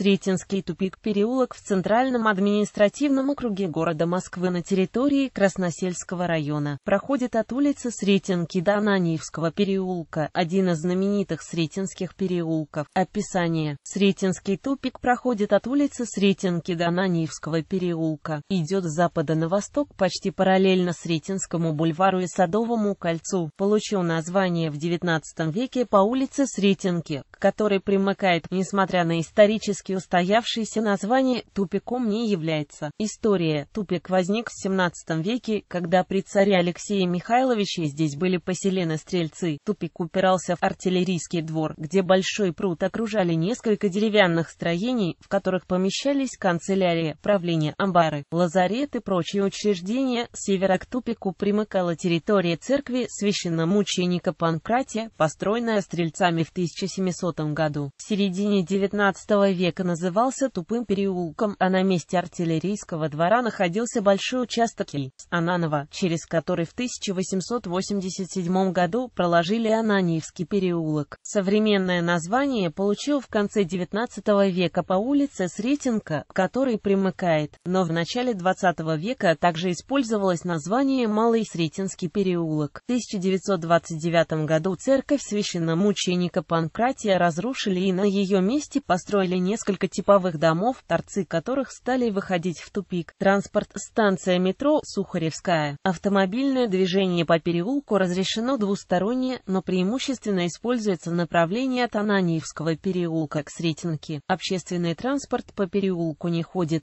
Сретенский тупик переулок в Центральном административном округе города Москвы на территории Красносельского района, проходит от улицы Сретенки до Ананиевского переулка, один из знаменитых Сретенских переулков. Описание. Сретенский тупик проходит от улицы Сретенки до Ананиевского переулка, идет с запада на восток почти параллельно Сретенскому бульвару и Садовому кольцу, получил название в XIX веке по улице Сретенки, который примыкает, несмотря на исторически устоявшееся название, тупиком не является. История. Тупик возник в 17 веке, когда при царе Алексея Михайловича здесь были поселены стрельцы. Тупик упирался в артиллерийский двор, где большой пруд окружали несколько деревянных строений, в которых помещались канцелярия, правление, амбары, лазарет и прочие учреждения. С Севера к тупику примыкала территория церкви священномученика Панкратия, построенная стрельцами в 1700 1900 году, в середине XIX века назывался Тупым переулком, а на месте артиллерийского двора находился большой участок Ильц Ананова, через который в 1887 году проложили Ананиевский переулок. Современное название получил в конце XIX века по улице Сретенка, который примыкает, но в начале XX века также использовалось название Малый Сретенский переулок. В 1929 году церковь священномученика Панкратия разрушили и на ее месте построили несколько типовых домов, торцы которых стали выходить в тупик. Транспорт, станция метро Сухаревская. Автомобильное движение по переулку разрешено двусторонне, но преимущественно используется направление от Ананиевского переулка к Сретенке. Общественный транспорт по переулку не ходит.